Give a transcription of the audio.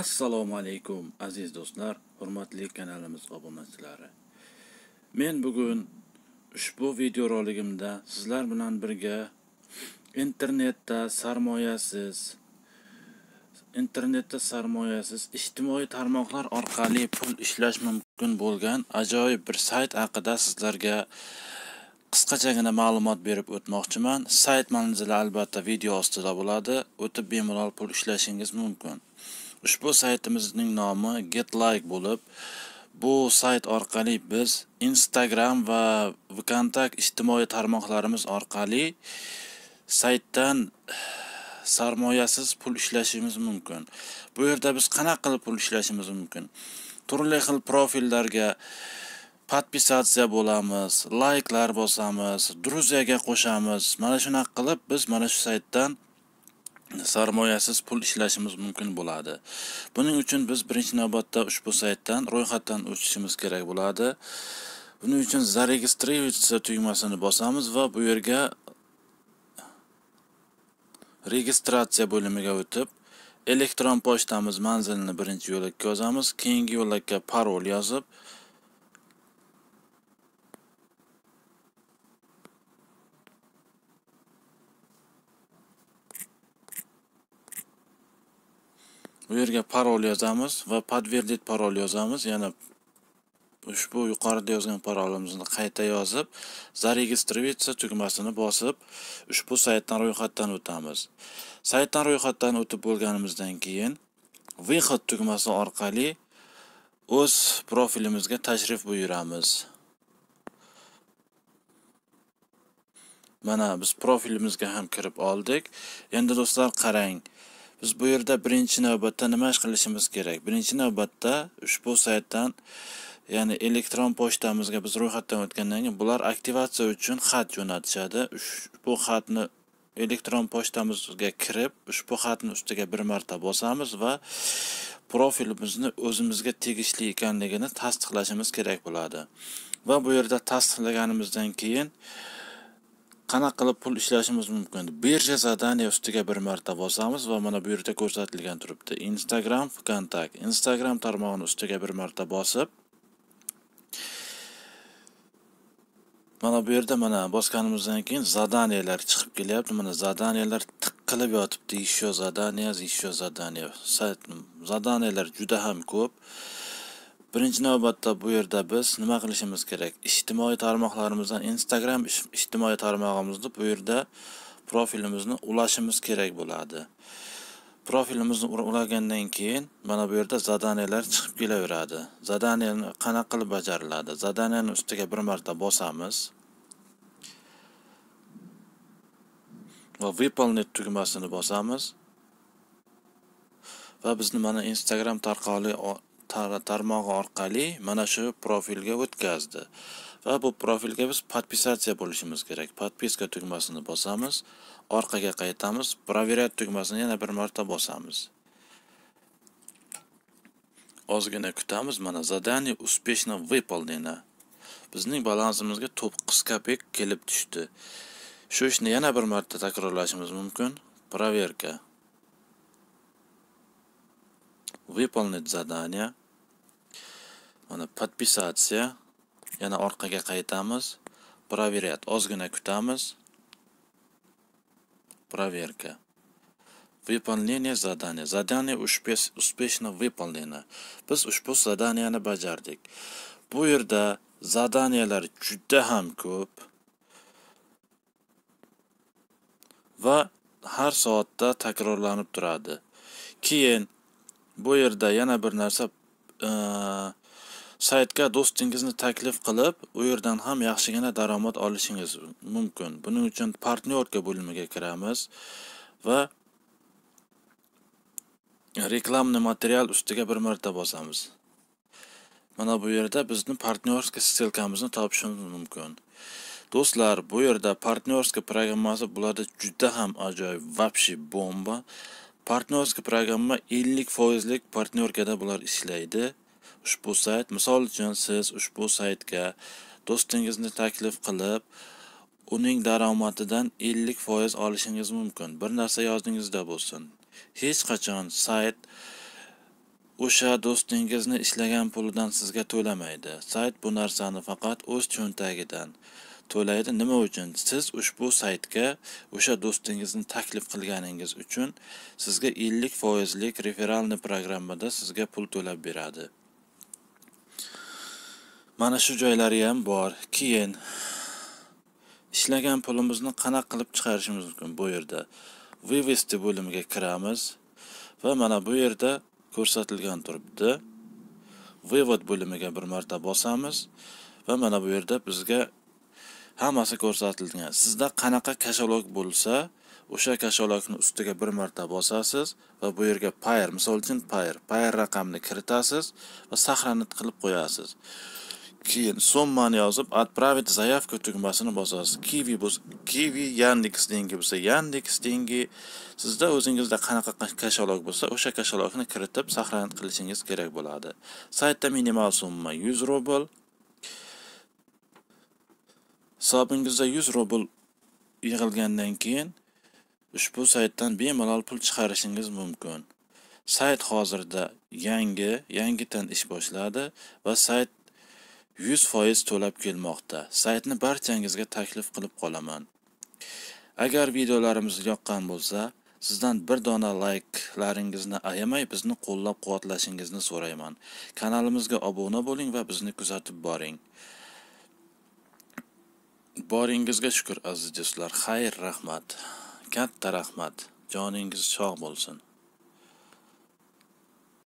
assalomu alaykum aziz do'stlar hurmatli kanalimiz obunachilari men bugun ushbu videoroligimda sizlar bilan birga internetda sarmoyasiz internetda sarmoyasiz ijtimoiy tarmoqlar orqali pul ishlash mumkin bo'lgan ajoyib bir sayt haqida sizlarga qisqachagina ma'lumot berib o'tmoqchiman sayt manzili albatta video ostida bo'ladi o'tib bemalol pul ishlashingiz mumkin ushbu saytimizning nomi getlike bo'lib bu sayt orqali biz instagram va vkontakt ijtimoiy tarmoqlarimiz orqali saytdan sarmoyasiz pul ishlashimiz mumkin bu yerda biz qanaqa qilib pul ishlashimiz mumkin turli xil profillarga podpisatsiya bo'lamiz layklar bosamiz druziyaga qo'shamiz mana shunaqa qilib biz mana shu saytdan sarmoyasiz pul ishlashimiz mumkin bo'ladi buning uchun biz birinchi navbatda ushbu saytdan ro'yxatdan o'tishimiz kerak bo'ladi buning uchun zaregistriruется tugmasini bosamiz va bu yerga registratsiya bo'limiga o'tib elektron pochtamiz manzilini birinchi yo'lakka yozamiz keyingi yo'lakka parol yozib bu yerga parol yozamiz va podverdit parol yozamiz yana ushbu yuqorida yozgan parolimizni qayta yozib зарегистрироваться tugmasini bosib ushbu saytdan ro'yxatdan o'tamiz saytdan ro'yxatdan o'tib bo'lganimizdan keyin выход tugmasi orqali o'z profilimizga tashrif buyuramiz mana biz profilimizga ham kirib oldik endi do'stlar qarang biz bu yerda birinchi navbatda nima ish qilishimiz kerak birinchi navbatda ushbu saytdan ya'ni elektron pochtamizga biz ro'yxatdan o'tgandan keyin bular aktivatsiya uchun xat jo'natishadi ushbu xatni elektron pochtamizga kirib ushbu xatni ustiga bir marta bosamiz va profilimizni o'zimizga tegishli ekanligini tasdiqlashimiz kerak bo'ladi va bu yerda tasdiqlaganimizdan keyin qanaqa qilib pul ishlashimiz mumkin birja zadaniya ustiga bir marta bosamiz va mana bu yerda ko'rsatilgan turibdi instagram vkontakt instagram tarmog'ini ustiga bir marta bosib mana bu yerda mana bosganimizdan keyin zadaniyalar chiqib kelyapti mana zadaniyalar tiq qilib yotibdi еще задание еще задание zadaniyalar juda ham ko'p birinchi navbatda bu yerda biz nima qilishimiz kerak ijtimoiy tarmoqlarimizdan instagram ijtimoiy tarmog'imizni bu yerda profilimizni ulashimiz kerak bo'ladi profilimizni ulagandan keyin mana bu yerda zadaniyalar chiqib kelaveradi zadaniyani qanaqa qilib bajariladi zadaniyani ustiga bir marta bosamiz va выполнить tugmasini bosamiz va bizni mana instagram tarqoqli tarmog'i orqali mana shu profilga o'tkazdi va bu profilga biz podpisatsiya bo'lishimiz kerak подписка tugmasini bosamiz orqaga qaytamiz проверять tugmasini yana bir marta bosamiz ozgina kutamiz mana задание успешно выполнено bizning balansimizga to'qqiz kopek kelib tushdi shu ishni yana bir marta takrorlashimiz mumkin проверка выполнить задание mana подписаться yana orqaga qaytamiz проверять ozgina kutamiz проверка выполнение задания задание успешно выполнено biz ushbu zadaniyani bajardik bu yerda zadaniyalar juda ham ko'p va har soatda takrorlanib turadi keyin bu yerda yana bir narsa saytga do'stingizni taklif qilib u yerdan ham yaxshigina daromad olishingiz mumkin buning uchun partnyorka bo'limiga kiramiz va reklamni material ustiga bir marta bosamiz mana bu yerda bizni partnerska stelkamizni topishimiz mumkin do'stlar bu yerda partnerska programmasi bularda juda ham ajoyib вообще bomba partnerska programma ellik foizlik partnyorkada bular ishlaydi ushbu sayt misol uchun siz ushbu saytga do'stingizni taklif qilib uning daromadidan ellik foiz olishingiz mumkin bir narsa yodingizda bo'lsin hech qachon sayt o'sha do'stingizni ishlagan pulidan sizga to'lamaydi sayt bu narsani faqat o'z cho'ntagidan to'laydi nima uchun siz ushbu saytga o'sha do'stingizni taklif qilganingiz uchun sizga ellik foizlik referalniy programmada sizga pul to'lab beradi mana shu joylari ham bor keyin ishlagan pulimizni qanaqa qilib chiqarishimiz mumkin bu yerda вывести bo'limiga kiramiz va mana bu yerda ko'rsatilgan turibdi вывод bo'limiga bir marta bosamiz va mana bu yerda bizga hammasi ko'rsatilgan sizda qanaqa kashalok bo'lsa o'sha kashalokni ustiga bir marta bosasiz va bu yerga payer misol uchun payer payr raqamni kiritasiz va сохранить qilib qo'yasiz keyin summani yozib отправить заявка tugmasini bosasiz kivi kivi yandex dengi bo'lsa yandex dengi sizda o'zingizda qanaqa kashalog bo'lsa o'sha kashalogni kiritib сохранить qilishingiz kerak bo'ladi saytda minimal summa yuz rubl hisobingizda yuz rubl yig'ilgandan keyin ushbu saytdan bemalol pul chiqarishingiz mumkin sayt hozirda yangi yangidan ish boshladi va sayt yuz foiz to'lab kelmoqda saytni barchangizga taklif qilib qolaman agar videolarimiz yoqqan bo'lsa sizdan bir dona layklaringizni ayamay bizni qo'llab quvvatlashingizni so'rayman kanalimizga obuna bo'ling va bizni kuzatib boring boringizga shukur aziz do'stlar xayr rahmat katta rahmat joningiz sog' bo'lsin